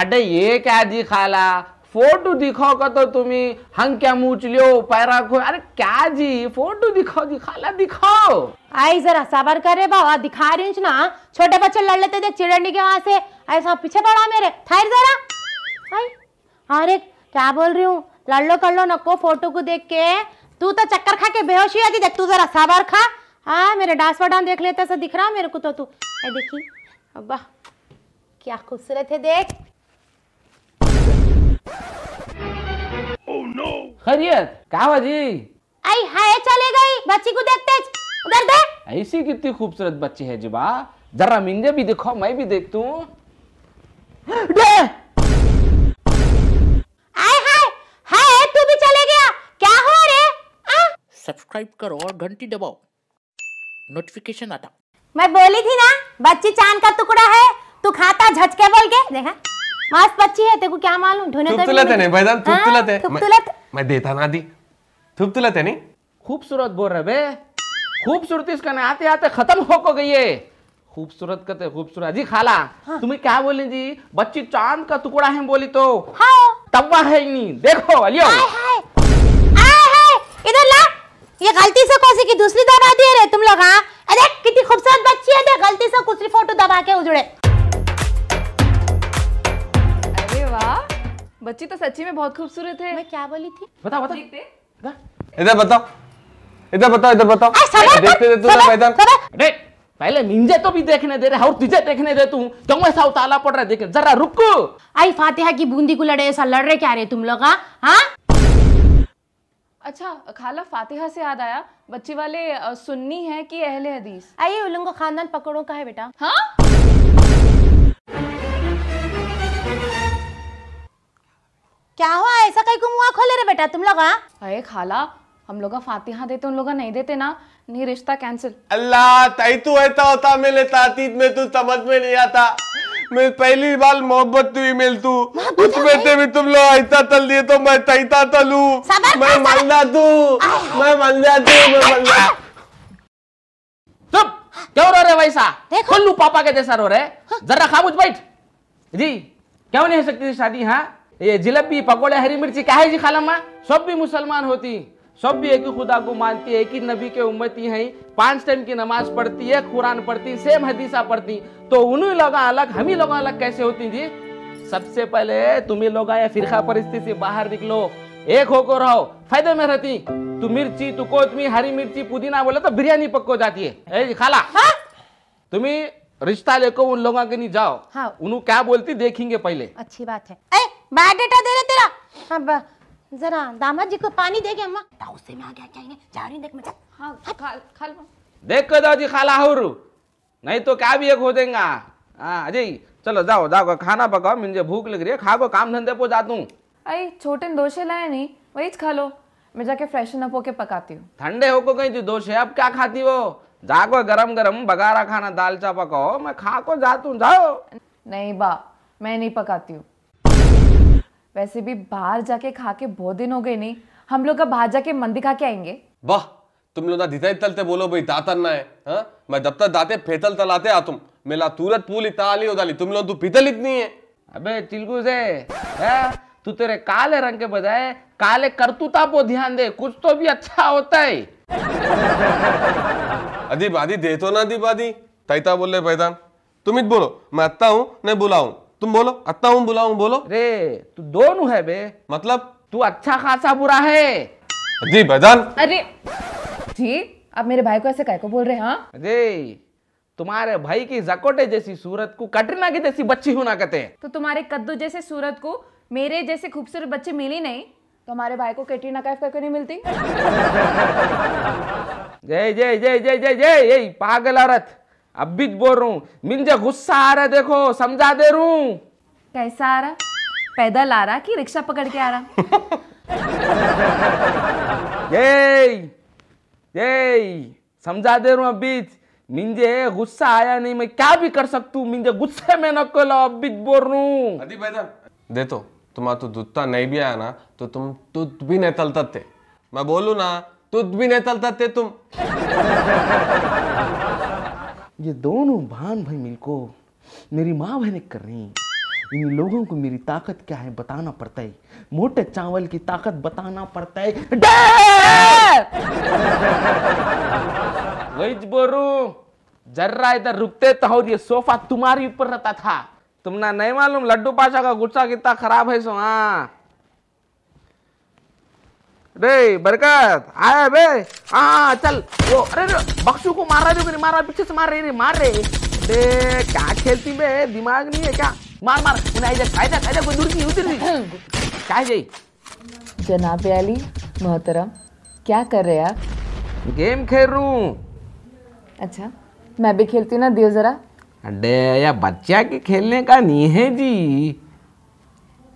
अटे एक क्या दिखाला फोटो दिखाओ का तो क्या मूच लियो पैरा पैराखो अरे क्या जी फोटो दिखाओ दिखाला दिखाओ आई जरा सबर करे बाबा दिखा रही ना छोटे बच्चे लड़ लेते थे चिड़ंडी के वहां से ऐसा पीछे पड़ा मेरे थायर जरा आई अरे क्या बोल रही हूँ लड़ लो कर लो नको फोटो को देख के तू तो चक्कर खा के बेहोशी आती देख तू जरा सबर खा हाँ मेरे डांस वाडान देख लेता सा दिख रहा मेरे को तो तू देखी अब्बा क्या खूबसूरत है देख oh, no. खैरियत कहा जी आई हाय चले गई बच्ची को देखते उधर दे ऐसी कितनी खूबसूरत बच्ची है जुबा जरा मिंजे भी देखो मैं भी देखती हूँ सब्सक्राइब करो और घंटी दबाओ नोटिफिकेशन आता मैं बोली थी ना बच्ची चांद का टुकड़ा है तू खाता झटके बोल के देखा मास पच्ची है तेरे को क्या मालूम ढोने थुप तुलत तो है नहीं भाईजान थुप तुलत है थुप तुलत मैं देता ना दी थुप तुलत है नहीं खूबसूरत बोल रहे बे खूबसूरत इसका ना आते आते खत्म हो को गई है खूबसूरत कते खूबसूरत जी खाला हाँ। तुम्हें क्या बोले जी बच्ची चांद का टुकड़ा है बोली तो हाँ। तब्बा है नहीं देखो अलियो इधर ला ये गलती से कौन सी की दूसरी दबा दी है रे तुम लोग हाँ अरे कितनी खूबसूरत बच्ची है दे गलती से कुछ फोटो दबा के उजड़े वाह बच्ची तो सच्ची में बहुत खूबसूरत है मैं क्या बोली थी बताओ बताओ इधर बताओ इधर बताओ इधर बताओ देखते दे तू मैदान अरे पहले निंजे तो भी देखने दे रहे और तुझे देखने दे तू क्यों ऐसा उताला पड़ रहा है देख जरा रुक आई फातिहा की बूंदी को लड़े ऐसा लड़ रहे क्या रहे तुम लोग हाँ? हाँ अच्छा खाला फातिहा से याद आया बच्ची वाले सुन्नी है कि अहले हदीस आइए उलंगो खानदान पकड़ो का है बेटा हाँ क्या हुआ ऐसा कहीं गुम हुआ खोले रे बेटा तुम लोग हाँ? अरे खाला हम लोग फातिहा देते उन लोग नहीं देते ना नहीं रिश्ता कैंसिल अल्लाह ताई तू ऐसा होता मेरे तातीत में तू समझ में नहीं आता मैं पहली बार मोहब्बत तू ही मिल तू उसमें से भी तुम लोग ऐसा तल दिए तो मैं तैता तलू मैं मल जा तू मैं मल जा तू मैं मल जा चुप क्यों रो रहे वैसा देखो पापा के जैसा रो रहे हाँ। जरा खामोश बैठ जी क्यों नहीं हो सकती शादी हाँ ये जिलेबी पकौड़े हरी मिर्ची काहे जी खालम्मा सब भी मुसलमान होती सब भी एक ही खुदा को मानती है एक ही नबी के उम्मती है पांच टाइम की नमाज पढ़ती है कुरान पढ़ती सेम हदीसा पढ़ती तो उन्हीं लोग अलग हम ही लोग अलग कैसे होती जी सबसे पहले तुम ही लोग आया फिर परिस्थिति से बाहर निकलो एक होकर रहो फायदे में रहती तू मिर्ची तू कोतमी हरी मिर्ची पुदीना बोले तो बिरयानी पक्को जाती है जी खाला हाँ। तुम्हें रिश्ता लेको उन लोगों के नहीं जाओ हाँ। उन्होंने क्या बोलती देखेंगे पहले अच्छी बात है बायोडेटा दे रहे तेरा अब जरा दामाद जी को पानी दे के अम्मा ता उससे में आ गया क्या जा रही देख हां खा खा लो देखो दादी खाला हो नहीं तो क्या भी एक हो देगा हां अजय चलो जाओ जाओ खाना पकाओ मुझे भूख लग रही है खा को काम धंधे पे जा हूँ अरे छोटे दोशे लाए नहीं वहीच खा लो मैं जाके फ्रेशन अप होके पकाती हूँ ठंडे होको कहीं जो दोशे अब क्या खाती हो जाको गरम गरम बगारा खाना दाल चा पकाओ मैं खा को जाता हूँ जाओ नहीं बा मैं नहीं पकाती हूँ वैसे भी बाहर जाके खा के बहुत दिन हो गए नहीं हम लोग का बाहर जाके मंदिर खा के आएंगे वाह तुम लोग ना दिता तलते बोलो भाई दातन ना है हा? मैं तक दाते फेतल तलाते आ तुम मेला तूरत पूल इताली उदाली तुम लोग तू तो पीतल इतनी है अबे चिलगू से हाँ? तू तेरे काले रंग के बजाय काले करतूता पो ध्यान दे कुछ तो भी अच्छा होता है अदी बादी दे तो ना दी बादी तैता बोले पैतान तुम ही बोलो मैं आता हूँ नहीं बुलाऊ तुम बोलो अत्ता हूँ बुला हूँ बोलो रे तू दोनों है बे मतलब तू अच्छा खासा बुरा है जी भजन अरे जी आप मेरे भाई को ऐसे कह को बोल रहे हैं हाँ अरे तुम्हारे भाई की जकोटे जैसी सूरत को कटरीना की जैसी बच्ची होना कहते हैं तो तुम्हारे कद्दू जैसे सूरत को मेरे जैसे खूबसूरत बच्चे मिली नहीं तो हमारे भाई को कैटरीना कैफ करके नहीं मिलती जय जय जय जय जय जय पागल औरत अब भी बोल रहा हूँ मिंजा गुस्सा आ रहा है देखो समझा दे रू कैसा आ रहा पैदल आ रहा कि रिक्शा पकड़ के आ रहा ये ये समझा दे रहा हूँ मिंजे गुस्सा आया नहीं मैं क्या भी कर सकतू मिंजे गुस्से में न को लो बोल रहा हूँ दे तो तुम्हारा तो दुत्ता नहीं भी आया ना तो तुम तुत भी नहीं थे मैं बोलू ना तुत भी नहीं थे तुम ये दोनों भान भाई मिल को मेरी माँ बहने कर रही इन लोगों को मेरी ताकत क्या है बताना पड़ता है मोटे चावल की ताकत बताना पड़ता है वही बोरू जर्रा इधर रुकते तो और ये सोफा तुम्हारी ऊपर रहता था तुमने नहीं मालूम लड्डू पाचा का गुस्सा कितना खराब है सो हाँ रे बरकत आया बे हाँ चल वो अरे बक्सू को मार रहा है नहीं मार रहा पीछे से मार रही मार रहे रे क्या खेलती बे दिमाग नहीं है क्या मार मार आयदा दूर की उतर दी क्या जी जनाब अली मोहतरम क्या कर रहे आप गेम खेल रू अच्छा मैं भी खेलती ना दियो जरा अरे या बच्चा के खेलने का नहीं है जी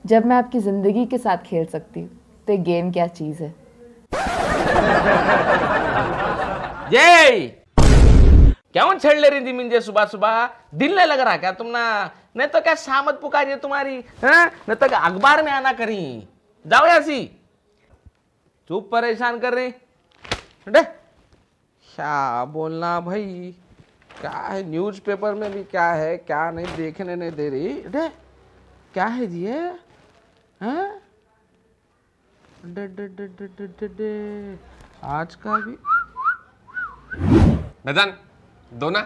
जब मैं आपकी जिंदगी के साथ खेल सकती हूँ तो ये गेम क्या चीज है जय क्यों छेड़ ले रही थी मिंजे सुबह सुबह दिल ने लग रहा क्या तुम ना नहीं तो क्या शामत पुकारी तुम्हारी हाँ नहीं तो अखबार में आना करी जाओ ऐसी चुप परेशान कर रही डे क्या बोलना भाई क्या है न्यूज़पेपर में भी क्या है क्या नहीं देखने नहीं दे रही डे क्या है जी है? हाँ आज का भी भैदान दो ना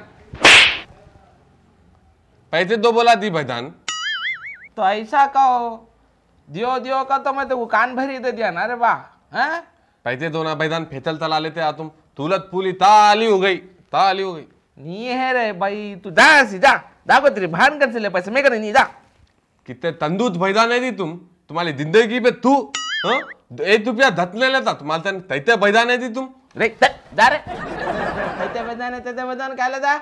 पैसे तो दो बोला दी भैदान तो ऐसा कहो दियो दियो का तो मैं तो कान भर ही दे दिया ना रे वाह हैं पैसे दो ना भैदान फेतल तला लेते आ तुम तुलत पुली ताली हो गई ताली हो गई नहीं है रे भाई तू जा सी जा दाखो तेरी भान कर से ले पैसे मैं कर नहीं जा कितने तंदूत भैदान है दी तुम तुम्हारी जिंदगी पे तू तु... हाँ? एक रुपया धतलेला लेता मला त्यानं थैत्या बैदान है तुम रे ध- जा रे त्याच्या बदान त्याच्या बदान खायला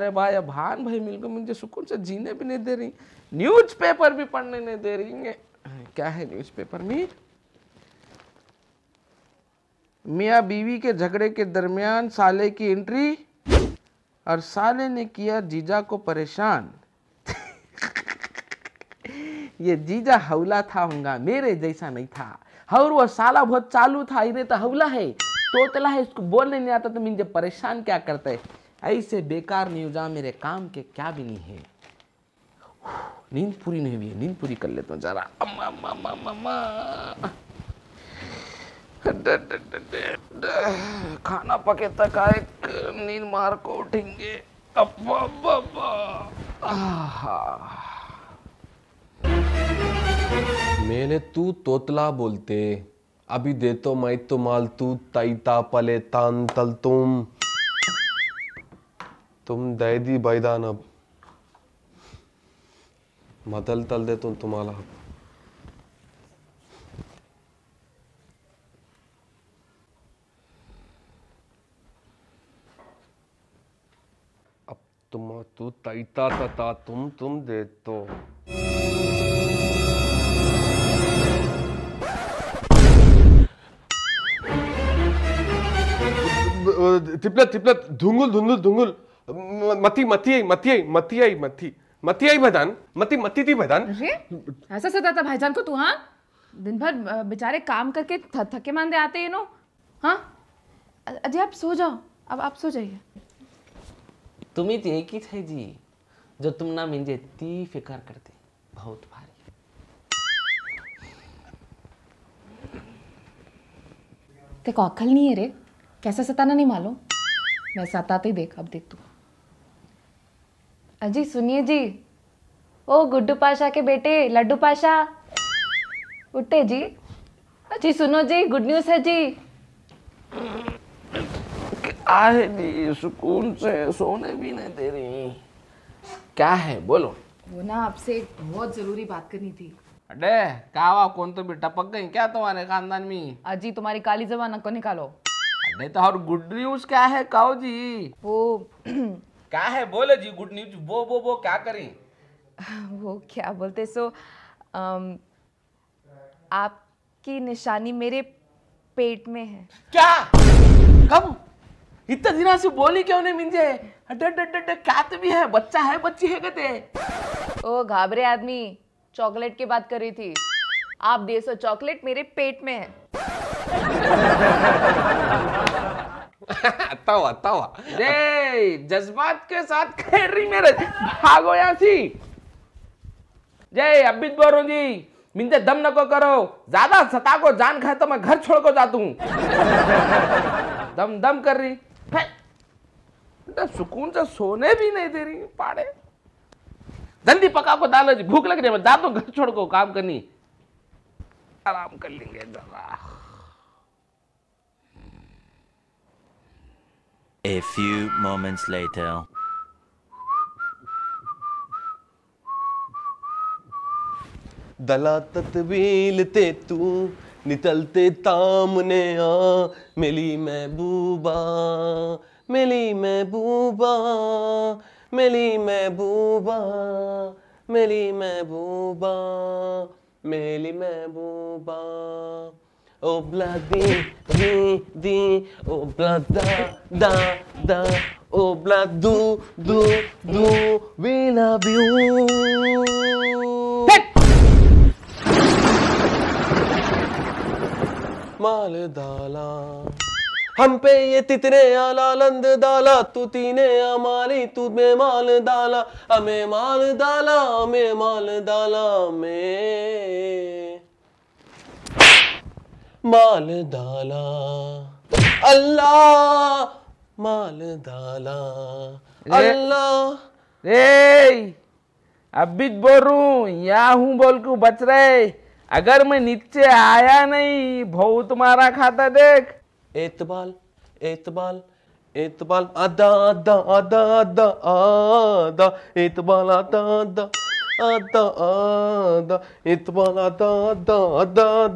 रे बा या भान भाई मिलकर मुझे सुकून से जीने भी नहीं दे रही न्यूज पेपर भी पढ़ने नहीं दे रही है क्या है न्यूज पेपर में मिया बीवी के झगड़े के दरमियान साले की एंट्री और साले ने किया जीजा को परेशान ये जीजा हौला था होगा मेरे जैसा नहीं था और वो साला बहुत चालू था इन्हें तो हौला है तोतला है इसको बोलने नहीं आता तो मुझे परेशान क्या करते ऐसे बेकार न्यूजा मेरे काम के क्या भी नहीं है नींद पूरी नहीं हुई है नींद पूरी कर लेता जरा अम्मा अम्मा अम्मा अम्मा दे दे दे दे दे। खाना पके तक आए नींद मार को उठेंगे अब्बा अब्बा आहा मेले तू तोतला बोलते अभी दे तो मैं तो माल तू तईता पले तान तल तुम तुम दैदी बैदान अब मदल तल दे तुम तुम्हारा अब तुम तू तईता तता तुम तुम दे तो तिपलत तिपलत धुंगुल धुंगुल धुंगुल मती मती आई मती आई मती आई मती मती आई भदान मती मती थी भैदान ऐसा सदा था भाईजान को तू हाँ दिन भर बेचारे काम करके थक थके मांदे आते हैं नो हाँ अजय आप सो जाओ अब आप सो जाइए तुम्हें तो एक ही थे जी जो तुम ना मिंजे ती फिकर करते बहुत भारी ते को अकल नहीं है रे कैसा सताना नहीं मालूम मैं सताते ही देख अब देख तू अजी सुनिए जी ओ गुड्डू पाशा के बेटे लड्डू पाशा उठे जी अजी सुनो जी गुड न्यूज है जी क्या है जी सुकून से सोने भी नहीं दे रही क्या है बोलो वो ना आपसे एक बहुत जरूरी बात करनी थी अरे कहा कौन तो भी टपक गई क्या तुम्हारे खानदान में अजी तुम्हारी काली जबान को निकालो नहीं तो और गुड न्यूज क्या है कहो जी वो क्या है बोले जी गुड न्यूज वो वो वो क्या करें वो क्या बोलते सो आम, um, आपकी निशानी मेरे पेट में है क्या कब इतना दिन से बोली क्यों नहीं मिंजे क्या भी है बच्चा है बच्ची है कहते ओ घाबरे आदमी चॉकलेट की बात कर रही थी आप दे सो चॉकलेट मेरे पेट में है आता हुआ आता हुआ जय जज्बात के साथ रही मेरे भागो यहाँ से जय अबित बोरो जी मिनते दम न को करो ज्यादा सता को जान खाए तो मैं घर छोड़ को जाता हूँ दम दम कर रही बेटा सुकून से सोने भी नहीं दे रही पाड़े जल्दी पका को दालो जी भूख लग रही है मैं जाता हूँ घर छोड़ को काम करनी आराम कर लेंगे जरा A few moments later. दला ततवील ते तू निकलते तामने आ मिली महबूबा मिली महबूबा मिली महबूबा मिली महबूबा मिली महबूबा Obladi, di, di, da, da, we love you. माल डाला हम पे ये तितने आला लंद डाला तू तीने हमारी तू में माल डाला हमें माल डाला हमें माल डाला में माल डाला अल्लाह माल डाला अल्लाह रे अबित बोरू या हूँ बोल क्यों बच रहे अगर मैं नीचे आया नहीं बहुत मारा खाता देख एतबाल एतबाल एतबाल आदा आदा आदा आदा आदा एतबाल आदा आदा आदा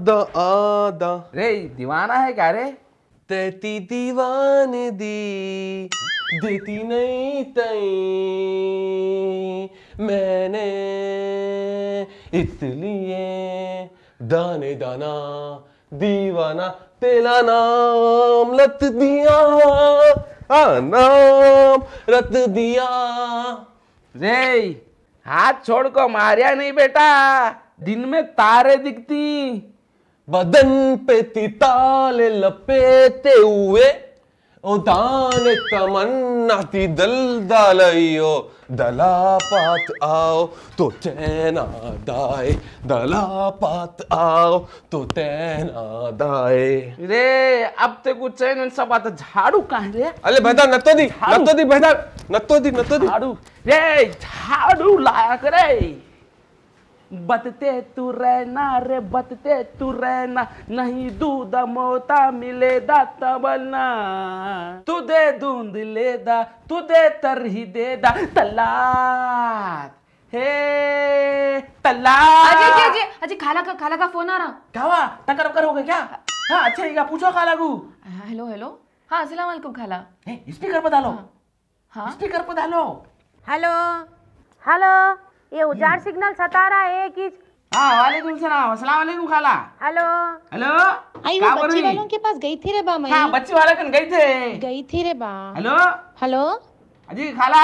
दा रे दीवाना है क्या रे तेती दीवान दी देती नहीं तई मैंने इसलिए दाने दाना दीवाना तेला नाम लत दिया आ नाम रत दिया रे हाथ छोड़कर मारिया नहीं बेटा दिन में तारे दिखती बदन पे ताले लपेटे हुए दान तमन्ना ती दल दलइयो दला पात आओ तो तैना दाए दला पात आओ तो तैना दाए रे अब ते कुछ चैन इन सब आता झाड़ू कहाँ रे अरे बेटा नत्तो दी नत्तो दी बेटा नत्तो दी नत्तो दी झाड़ू रे झाड़ू लाया करे बतते तू रहना रे बतते तू रहना नहीं दूध मोता दा तबना तू दे दूंद दा तू दे तरही देदा तलाक हे तलाक अजय अजय अजय खाला का खाला का फोन आ रहा कावा टकर हो गया क्या हाँ अच्छा क्या पूछो खाला को हेलो हेलो हाँ अस्सलाम वालेकुम खाला स्पीकर पर डालो हाँ स्पीकर हाँ। पर डालो हेलो हेलो ये उजाड़ हम्म। सिग्नल सतारा है कि हाँ, वालेकुम सलाम अस्सलाम वालेकुम खाला हेलो हेलो आई वो बच्ची वालों के पास गई थी रे बा मैं हाँ बच्ची वाले कन गई थे गई थी रे बा हेलो हेलो अजी खाला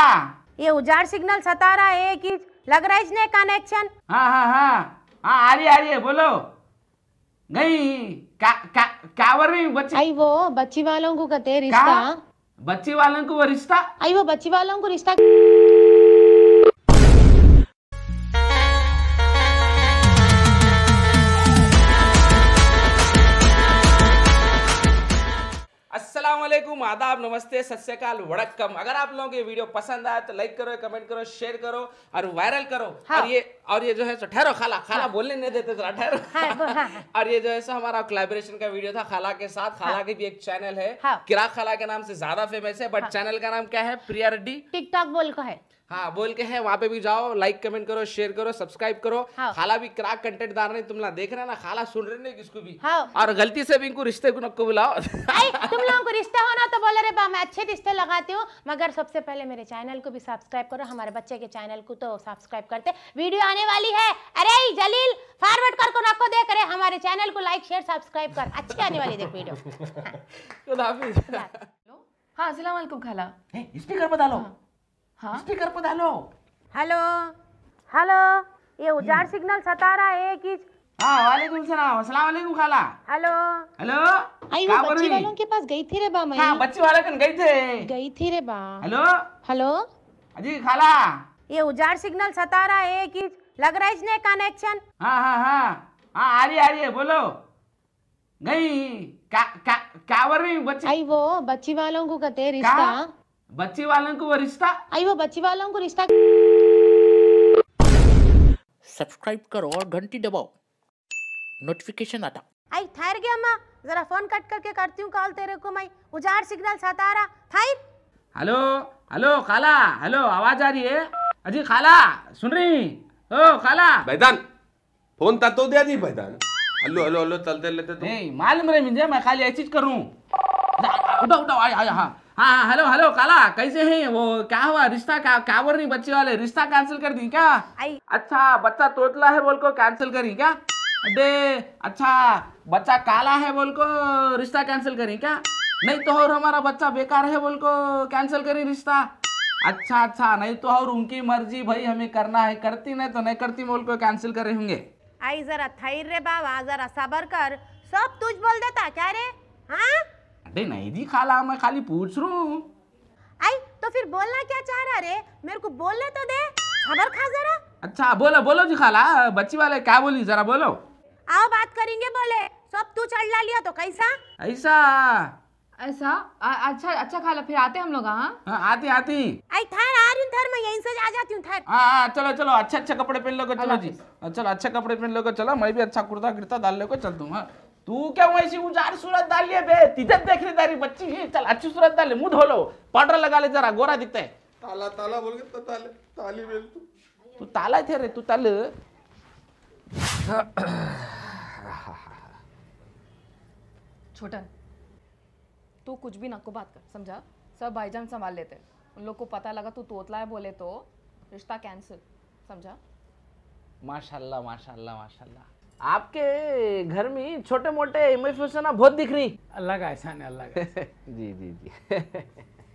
ये उजाड़ सिग्नल सतारा है कि लग रहा है इसने कनेक्शन हाँ हाँ हाँ हाँ आ रही आ रही है बोलो गई का का कावर नहीं बच्ची आई वो बच्ची वालों को कहते रिश्ता बच्ची वालों को वो रिश्ता आई वो बच्ची वालों को रिश्ता नमस्ते सत्यकाल वड़कम अगर आप लोगों को ये वीडियो पसंद आया तो लाइक करो कमेंट करो शेयर करो और वायरल करो हाँ। और ये और ये जो है ठहरो खाला हाँ। खाला हाँ। बोलने नहीं देते जरा ठहरो हाँ, हाँ।, हाँ। और ये जो है सो हमारा कोलेबोरेशन का वीडियो था खाला के साथ खाला हाँ। के भी एक चैनल है हाँ। किराक खाला के नाम से ज्यादा फेमस है बट चैनल हाँ। का नाम क्या है रेड्डी टिकटॉक बोल को है हाँ बोल के है वहाँ पे भी जाओ लाइक कमेंट करो शेयर करो सब्सक्राइब करो हाँ। खाला भी क्रा कंटेंट दार नहीं तुम ना देख रहे ना खाला सुन रहे नहीं किसको भी हाँ। और गलती से भी इनको रिश्ते को नक्को बुलाओ तुम लोगों को रिश्ता होना तो बोले रे बा मैं अच्छे रिश्ते लगाती हूँ मगर सबसे पहले मेरे चैनल को भी सब्सक्राइब करो हमारे बच्चे के चैनल को तो सब्सक्राइब करते वीडियो आने वाली है अरे जलील फॉरवर्ड कर को नको देख रहे हमारे चैनल को लाइक शेयर सब्सक्राइब कर अच्छी आने वाली देख वीडियो हाँ असला खाला स्पीकर में डालो हाँ? स्पीकर पर डालो हेलो हेलो ये हम्म। उजार सिग्नल सता रहा है कि हाँ वालेकुम सलाम अस्सलाम वालेकुम खाला हेलो हेलो आई वो वालों के पास गई थी रे बा मैं हाँ वाले कन गई थे गई थी रे बा हेलो हेलो अजी खाला ये सिग्नल है कि लग रहा है इसने कनेक्शन हाँ हाँ हाँ हाँ आ रही आ रही है बोलो गई का, का, कावर बच्ची आई वो बच्ची वालों को कहते रिश्ता बच्ची वालों को वो रिश्ता आई वो बच्ची वालों को रिश्ता सब्सक्राइब करो और घंटी दबाओ नोटिफिकेशन आता आई थार गया अम्मा जरा फोन कट करके करती हूँ कॉल तेरे को मैं उजाड़ सिग्नल सतारा थार हेलो हेलो खाला हेलो आवाज आ रही है अजी खाला सुन रही ओ खाला बैदान फोन ता तो दिया दी बैदान हेलो हेलो हेलो चल दे लेते तो नहीं मालूम रे मुझे मैं खाली ऐसी चीज करूँ उठा उठा आया हाँ हाँ हेलो हाँ, हेलो काला कैसे हैं वो क्या हुआ रिश्ता का बोल रही बच्चे वाले रिश्ता कैंसिल कर दी क्या आई। अच्छा बच्चा तोतला है बोल को कैंसिल करी क्या अरे अच्छा बच्चा काला है बोल को रिश्ता कैंसिल करी क्या नहीं तो और हमारा बच्चा बेकार है बोल को कैंसिल करी रिश्ता अच्छा अच्छा नहीं तो और उनकी मर्जी भाई हमें करना है करती नहीं तो नहीं करती बोल को कैंसिल करे होंगे आई जरा थे बाबा जरा सबर कर सब तुझ बोल देता क्या रे हाँ अरे नहीं दी खाला मैं खाली पूछ रहा हूँ आई तो फिर बोलना क्या चाह रहा रे मेरे को बोलने तो दे खबर खा जरा अच्छा बोलो बोलो जी खाला बच्ची वाले क्या बोली जरा बोलो आओ बात करेंगे बोले सब तू चढ़ ला लिया तो कैसा ऐसा ऐसा आ, अच्छा अच्छा खाला फिर आते हम लोग आते हाँ? हाँ, आते आई थर आ रही थर मैं यहीं से आ जाती हूँ थर आ, हाँ, चलो चलो अच्छे अच्छे कपड़े पहन लो चलो जी चलो अच्छे कपड़े पहन लो चलो मैं भी अच्छा कुर्ता गिरता डाल लो चलता हूँ तू क्या वैसी उजार सूरत डालिए बे तिथे देख रही तारी बच्ची ही चल अच्छी सूरत डाले मुंह धो लो पाउडर लगा ले जरा गोरा दिखता है ताला ताला बोल के तो ताले ताली बेल तू तू ताला थे रे तू ताल छोटन तू कुछ भी नको बात कर समझा सब भाईजान संभाल लेते हैं उन लोग को पता लगा तू तोतला है बोले तो रिश्ता कैंसिल समझा माशाल्लाह माशाल्लाह माशाल्लाह आपके घर में छोटे मोटे इमोशन बहुत दिख रही अल्लाह का एहसान है अल्लाह का जी जी जी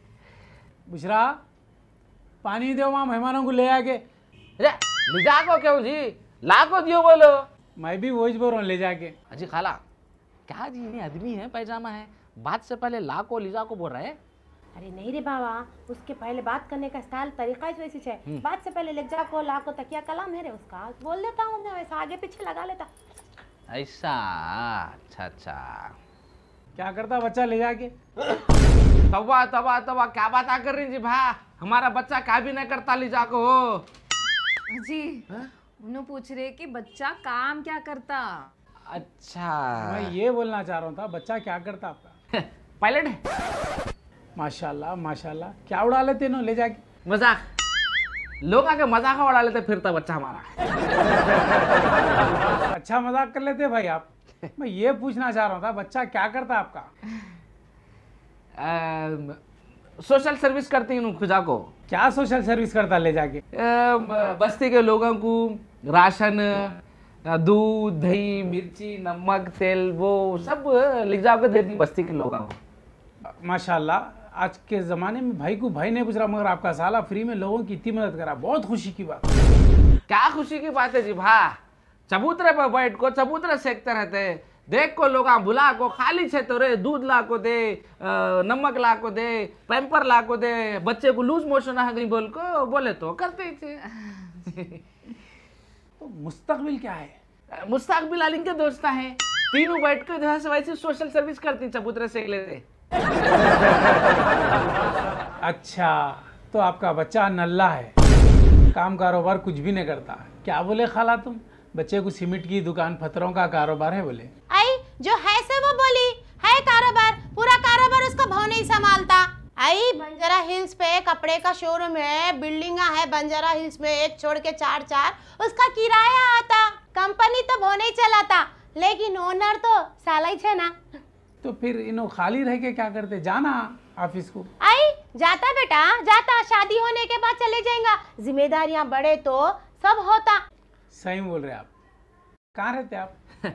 बुशरा पानी दो वहाँ मेहमानों को ले आके अरे ले जाको क्यों जी को दियो बोलो मैं भी वही बोल रहा हूँ ले जाके अजी खाला क्या जी ये आदमी है पैजामा है बात से पहले को लिजा को बोल रहा है अरे नहीं रे बाबा उसके पहले बात करने का स्टाइल तरीका ही वैसे तो है हम्म। बात से पहले लग लेक्जा को लाखो तकिया कलाम है रे उसका बोल देता हूँ मैं वैसा आगे पीछे लगा लेता ऐसा अच्छा अच्छा क्या करता बच्चा ले जाके तवा तवा तवा क्या बात आ कर रही जी भा हमारा बच्चा क्या भी नहीं करता ले जाको जी हाँ? उन्होंने पूछ रहे कि बच्चा काम क्या करता अच्छा मैं ये बोलना चाह रहा था बच्चा क्या करता आपका पायलट है माशाल्लाह माशाल्लाह क्या उड़ा लेते ले जाके मजाक लोग आके मजाक उड़ा लेते फिरता अच्छा बच्चा हमारा अच्छा मजाक कर लेते भाई आप मैं ये पूछना चाह रहा था बच्चा क्या करता आपका सोशल सर्विस करती हूँ खुदा को क्या सोशल सर्विस करता ले जाके बस्ती के लोगों को राशन दूध दही मिर्ची नमक तेल वो सब ले जाकर देती बस्ती के लोगों को माशाल्लाह आज के ज़माने में भाई को भाई नहीं पूछ रहा मगर आपका साला फ्री में लोगों की इतनी मदद करा बहुत खुशी की बात क्या खुशी की बात है जी भा चबूतरे पर बैठ को चबूतरे सेकते रहते हैं देख को लोग बुला को खाली छे तो रे दूध ला को दे नमक ला को दे पैम्पर ला को दे बच्चे को लूज मोशन आ गई बोल को बोले तो करते थे तो मुस्तकबिल क्या है मुस्तकबिल अलिंग के दोस्त है तीनों बैठ कर जो है वैसे सोशल सर्विस करती चबूतरे सेक लेते अच्छा तो आपका बच्चा नल्ला है काम कारोबार कुछ भी नहीं करता क्या बोले खाला तुम बच्चे को सीमेंट की दुकान पत्थरों का कारोबार है बोले आई जो है से वो बोली है कारोबार पूरा कारोबार उसका भाव नहीं संभालता आई बंजारा हिल्स पे कपड़े का शोरूम है बिल्डिंगा है बंजारा हिल्स में एक छोड़ के चार चार उसका किराया आता कंपनी तो भोने चलाता लेकिन ओनर तो साला ही छे ना तो फिर इन्हों खाली रह के क्या करते जाना ऑफिस को आई जाता बेटा जाता शादी होने के बाद चले जाएगा जिम्मेदारियाँ बढ़े तो सब होता सही बोल रहे आप कहाँ रहते आप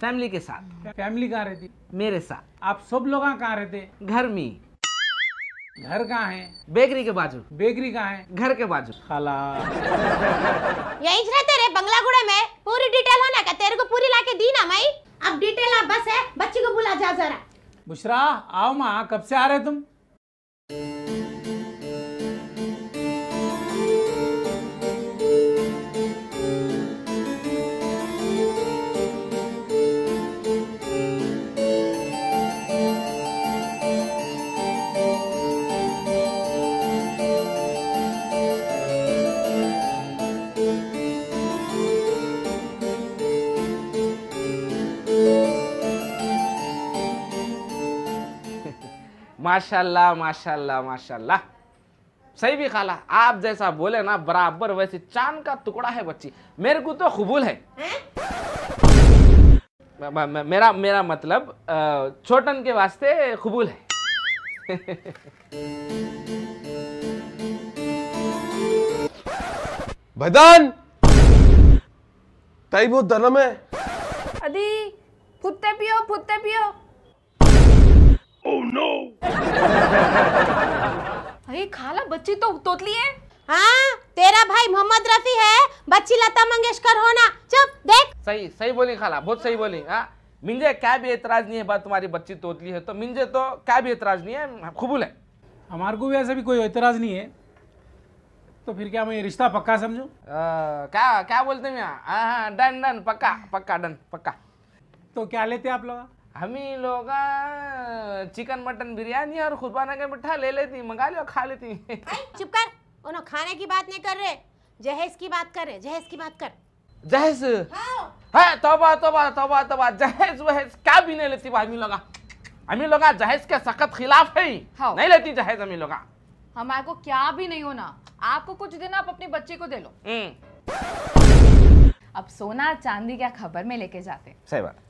फैमिली के साथ फैमिली कहाँ रहती मेरे साथ आप सब लोग कहाँ रहते घर में घर कहाँ है बेकरी के बाजू बेकरी कहाँ है घर के बाजू खाला यही रहते रे बंगला गुड़ा में पूरी डिटेल होना का तेरे को पूरी लाके दी ना मई अब डिटेल आप बस है बच्ची को बुला जा जरा बुशरा आओ माँ कब से आ रहे तुम माशाल्लाह माशाल्लाह माशाल्लाह सही भी खाला आप जैसा बोले ना बराबर वैसे चांद का टुकड़ा है बच्ची मेरे को तो कबूल है मेरा मेरा मतलब छोटन के वास्ते कबूल है भैदान ताई बहुत दनम है अदी फुत्ते पियो फुत्ते पियो oh, no! अरे खाला बच्ची तो तोतली है हाँ तेरा भाई मोहम्मद रफी है बच्ची लता मंगेशकर होना चुप देख सही सही बोली खाला बहुत सही बोली हाँ मिंजे क्या भी एतराज नहीं है बात तुम्हारी बच्ची तोतली है तो मिंजे तो क्या भी एतराज नहीं है कबूल है हमारे को भी ऐसा भी कोई एतराज नहीं है तो फिर क्या मैं ये रिश्ता पक्का समझो क्या क्या बोलते हैं हाँ, हाँ, डन डन पक्का पक्का डन पक्का तो क्या लेते आप लोग हम ही लोग चिकन मटन बिरयानी और खुद का मिठा ले लेती मंगा लो खा लेती चुप कर उन्होंने खाने की बात नहीं कर रहे जहेज की बात कर रहे जहेज की बात कर जहेज हाँ। है तोबा तोबा तोबा तोबा जहेज वहेज क्या भी नहीं लेती हम लोग हम लोग जहेज के सख्त खिलाफ है हाँ। नहीं लेती जहेज हम लोग हमारे को क्या भी नहीं होना आपको कुछ दिन आप अपने बच्चे को दे लो हम्म। अब सोना चांदी क्या खबर में लेके जाते सही बात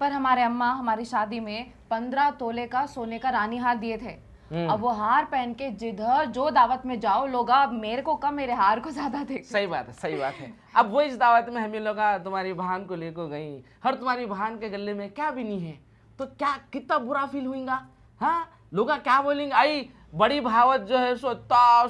पर हमारे अम्मा हमारी शादी में पंद्रह तोले का सोने का रानी हार दिए थे हम्म। अब वो हार पहन के जिधर जो दावत में जाओ लोग अब मेरे को कम मेरे हार को ज्यादा देख सही बात है सही बात है अब वो इस दावत में हमें लोग तुम्हारी बहन को लेकर गई हर तुम्हारी बहन के गले में क्या भी नहीं है तो क्या कितना बुरा फील हुएगा हाँ लोग क्या बोलेंगे आई बड़ी भावत जो है सो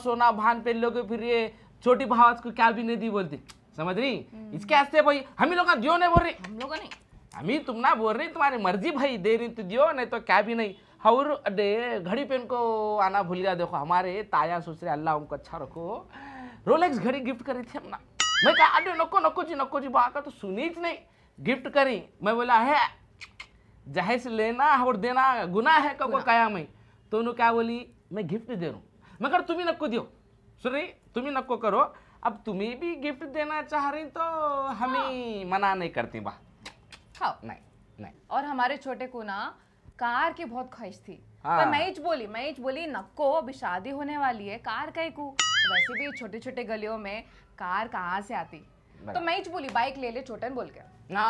सोना भान पे लोग फिर ये छोटी भावत को क्या भी नहीं दी बोलती समझ रही हम्म। इसके हस्ते भाई हम लोग जो नहीं बोल रही हम लोग नहीं हमी तुम ना बोल रही तुम्हारी मर्जी भाई दे रही तो दियो नहीं तो क्या भी नहीं और अरे घड़ी पेन को आना भूल गया देखो हमारे ताया सुसरे अल्लाह उनको अच्छा रखो रोलेक्स घड़ी गिफ्ट करी थी हमने मैं कहा अरे नको नको जी नको जी बा तो सुनी नहीं गिफ्ट करी मैं बोला है जहेज लेना और देना गुना है कब कया मैं तो उन्होंने क्या बोली मैं गिफ्ट दे रहा हूँ मगर तुम्हें नको दियो सुन तुम्हें नको करो अब तुम्हें भी गिफ्ट देना चाह रही तो हमें हाँ। मना नहीं करती बा हाँ नहीं नहीं और हमारे छोटे को ना कार की बहुत ख्वाहिश थी हाँ। मैं इच बोली मैं इच बोली नक्को अभी शादी होने वाली है कार का ही वैसे भी छोटे छोटे गलियों में कार कहाँ से आती तो मैं इच बोली बाइक ले ले छोटे बोल के ना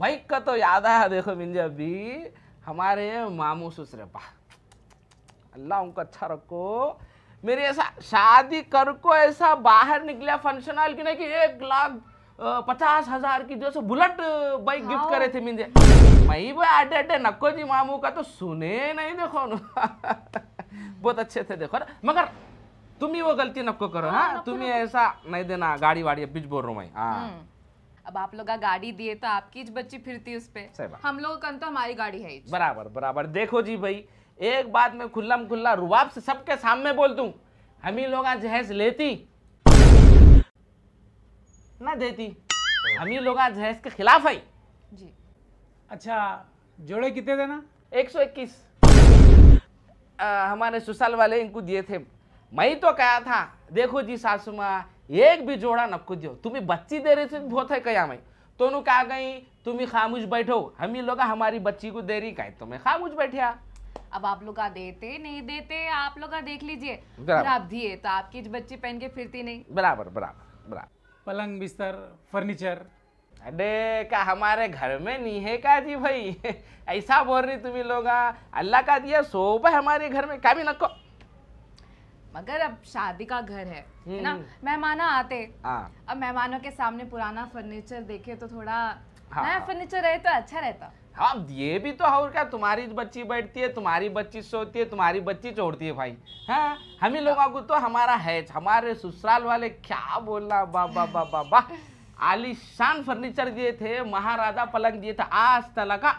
बाइक का तो याद आया देखो मिंजा अभी हमारे मामू ससुरपा अल्लाह उनको अच्छा रखो मेरी ऐसा शादी कर को ऐसा बाहर निकला फंक्शन की ना कि एक लाख पचास हजार की जो बुलेट बाइक गिफ्ट हाँ। करे थे मिंदे मई भाई अड्डे अड्डे नक्को जी मामू का तो सुने नहीं देखो बहुत अच्छे थे देखो मगर तुम ही वो गलती नक्को करो हाँ, तुम ही ऐसा नहीं देना गाड़ी वाड़ी बीच बोल रहा हूँ हाँ हम्म। अब आप लोग गाड़ी दिए तो आपकी बच्ची फिरती उस पे हम लोग का तो हमारी गाड़ी है बराबर बराबर देखो जी भाई एक बात मैं खुल्ला खुल्ला रुबाब से सबके सामने बोल दू हम ही लोग जहेज लेती ना देती हम ही लोग आज के खिलाफ है जी अच्छा जोड़े कितने देना 121 आ, हमारे ससुराल वाले इनको दिए थे मैं तो कहा था देखो जी सासू माँ एक भी जोड़ा नको दियो तुम्हें बच्ची दे रही थी बहुत है कया मैं तो कहा गई तुम्हें खामोश बैठो हम ही लोग हमारी बच्ची को दे रही कहे तो मैं खामोश बैठिया अब आप लोग देते नहीं देते आप लोग देख लीजिए आप दिए तो आपकी बच्ची पहन के फिरती नहीं बराबर बराबर बराबर पलंग बिस्तर फर्नीचर अरे का हमारे घर में नहीं है का जी भाई ऐसा बोल रही तुम्हें लोग हाँ। अल्लाह का दिया सोफा है हमारे घर में कभी नको मगर अब शादी का घर है ना हम्म। मेहमान आते हाँ। अब मेहमानों के सामने पुराना फर्नीचर देखे तो थोड़ा हाँ, नया फर्नीचर रहे तो अच्छा रहता अब हाँ, ये भी तो और क्या तुम्हारी बच्ची बैठती है तुम्हारी बच्ची सोती है तुम्हारी बच्ची छोड़ती है भाई हाँ ही लोगों को तो हमारा है हमारे ससुराल वाले क्या बोलना बा बा बा आलिशान फर्नीचर दिए थे महाराजा पलंग दिए था आज तक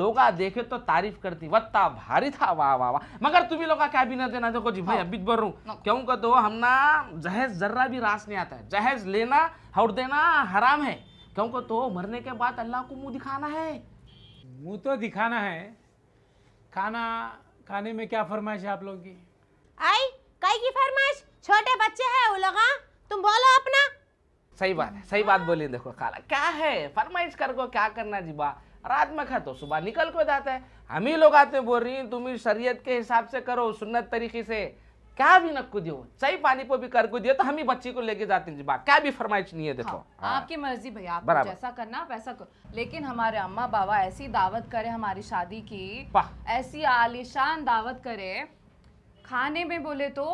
लोग देखे तो तारीफ करती वत्ता भारी था वाह वाह वाह मगर तुम्हें लोग क्या भी ना देना देखो जी भाई हाँ। अभी बोल रू हाँ। क्यों कह दो ना जहेज जर्रा भी रास नहीं आता है जहेज लेना और देना हराम है क्यों कह तो मरने के बाद अल्लाह को मुंह दिखाना है मुंह तो दिखाना है खाना खाने में क्या फरमाइश है आप लोगों की आई कई की फरमाइश छोटे बच्चे है वो हाँ? तुम बोलो अपना सही बात है सही बात बोली देखो खाला क्या है फरमाइश कर को क्या करना जी बा रात में खा तो सुबह निकल को जाता है हम ही लोग आते बोल रही तुम शरीयत के हिसाब से करो सुन्नत तरीके से क्या भी न दियो चाहे पानी पर भी कर कूदियो तो हम ही बच्ची को लेके जाते हैं बा क्या भी फरमाइश नहीं है हाँ, देखो हाँ, हाँ। आपकी मर्जी भैया आप जैसा करना वैसा कर लेकिन हमारे अम्मा बाबा ऐसी दावत करे हमारी शादी की ऐसी आलिशान दावत करे खाने में बोले तो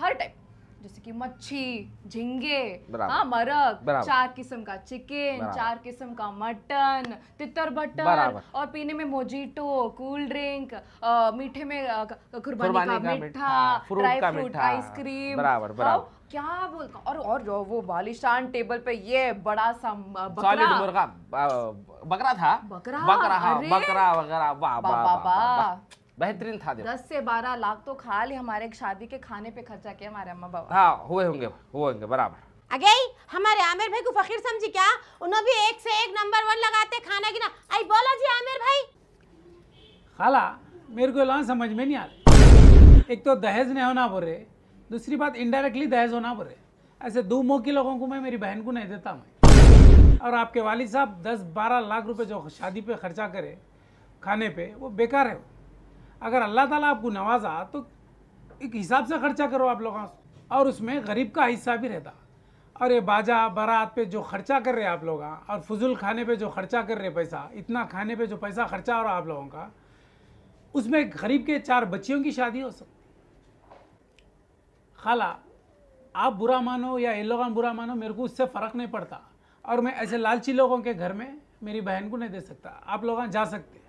हर टाइप जैसे कि मच्छी झिंगे हाँ मरक चार किस्म का चिकन चार किस्म का मटन तितर बटर और पीने में मोजीटो कूल ड्रिंक मीठे में कुर्बानी का मीठा ड्राई फ्रूट आइसक्रीम क्या बोल और और जो वो बालिशान टेबल पे ये बड़ा सा बकरा मुर्गा बकरा था बकरा बकरा हाँ, बकरा वगैरह वाह वाह वाह बेहतरीन था दस से बारह लाख तो खाली हमारे शादी के खाने पे खर्चा किया हमारे अम्मा बाबा हाँ हुए होंगे हुए होंगे बराबर अगे हमारे आमिर भाई को फकीर समझी क्या उन्होंने भी एक से एक नंबर वन लगाते खाना गिना आई बोला जी आमिर भाई खाला मेरे को लान समझ में नहीं आ रहा एक तो दहेज नहीं होना बोल रहे दूसरी बात इनडायरेक्टली दहेज होना बोल रहे ऐसे दो मौके लोगों को मैं मेरी बहन को नहीं देता मैं और आपके वालिद साहब दस बारह लाख रुपए जो शादी पे खर्चा करे खाने पे वो बेकार है अगर अल्लाह ताला आपको नवाजा तो एक हिसाब से खर्चा करो आप लोगों और उसमें गरीब का हिस्सा भी रहता और ये बाजा बारात पे जो खर्चा कर रहे आप लोग और फजूल खाने पे जो खर्चा कर रहे पैसा इतना खाने पे जो पैसा खर्चा हो रहा आप लोगों का उसमें गरीब के चार बच्चियों की शादी हो सकती खाला आप बुरा मानो या ये लोग बुरा मानो मेरे को उससे फ़र्क नहीं पड़ता और मैं ऐसे लालची लोगों के घर में मेरी बहन को नहीं दे सकता आप लोग जा सकते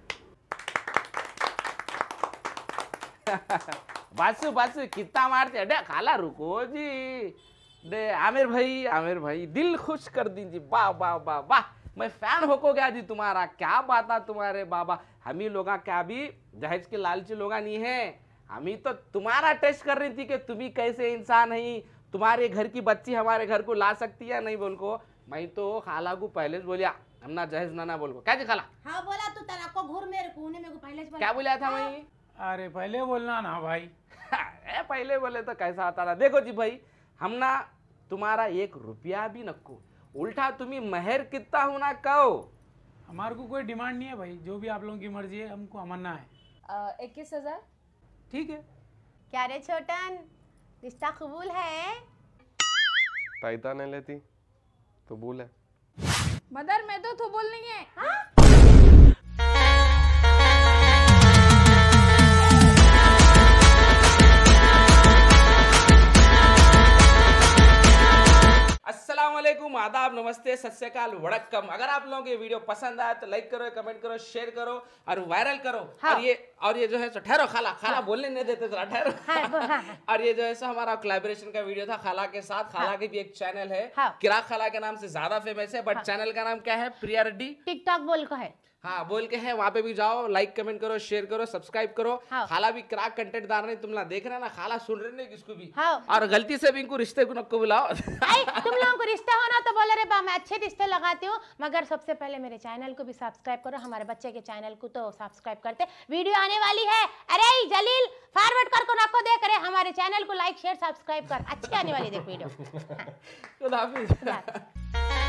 बासु बासु कितना मारते अरे खाला रुको जी डे आमिर भाई आमिर भाई दिल खुश कर दीजिए वाह वाह वाह वाह मैं फैन होको गया जी तुम्हारा क्या बात है तुम्हारे बाबा हम ही लोग क्या भी जहेज के लालची लोग नहीं है हम ही तो तुम्हारा टेस्ट कर रही थी कि तुम ही कैसे इंसान है तुम्हारे घर की बच्ची हमारे घर को ला सकती है नहीं बोल को मैं तो खाला को पहले बोलिया हमना जहेज नाना बोल को क्या जी खाला हाँ बोला तू तो तलाक को घूर मेरे को उन्हें मेरे को पहले क्या बोला था हाँ। मैं अरे पहले बोलना ना भाई ए, पहले बोले तो कैसा आता था देखो जी भाई हम ना तुम्हारा एक रुपया भी नको उल्टा तुम्हें महर कितना होना कहो हमारे को कोई डिमांड नहीं है भाई जो भी आप लोगों की मर्जी है हमको अमरना है इक्कीस हजार ठीक है क्या रे छोटन रिश्ता कबूल है पैदा नहीं लेती तो बोल है मदर मैं तो थबूल नहीं है हा? असलम आदाब नमस्ते सत्यकाल वड़कम अगर आप लोगों को ये वीडियो पसंद आया तो लाइक करो कमेंट करो शेयर करो और वायरल करो हाँ। और ये और ये जो है सो ठहरो खाला खाला हाँ। बोलने नहीं देते जरा ठहरो हाँ हाँ, हाँ, हाँ। और ये जो है सो हमारा कोलेबोरेशन का वीडियो था खाला के साथ हाँ। खाला हाँ। के भी एक चैनल है हाँ। किराक खाला के नाम से ज्यादा फेमस है बट हाँ। चैनल का नाम क्या है प्रिया रेड्डी टिकटॉक बोल को है हाँ बोल के है वहाँ पे भी जाओ लाइक कमेंट करो शेयर करो सब्सक्राइब करो हाँ। खाला भी क्राक कंटेंट दार नहीं तुम ना देख रहे ना खाला सुन रहे नहीं किसको भी हाँ। और गलती से भी इनको रिश्ते को नक्को बुलाओ तुम लोगों को रिश्ता होना तो बोले रे मैं अच्छे रिश्ते लगाती हूँ मगर सबसे पहले मेरे चैनल को भी सब्सक्राइब करो हमारे बच्चे के चैनल को तो सब्सक्राइब करते वीडियो आने वाली है अरे जलील फॉरवर्ड कर को को देख रहे हमारे चैनल को लाइक शेयर सब्सक्राइब कर अच्छी आने वाली देख वीडियो खुदा हाफिज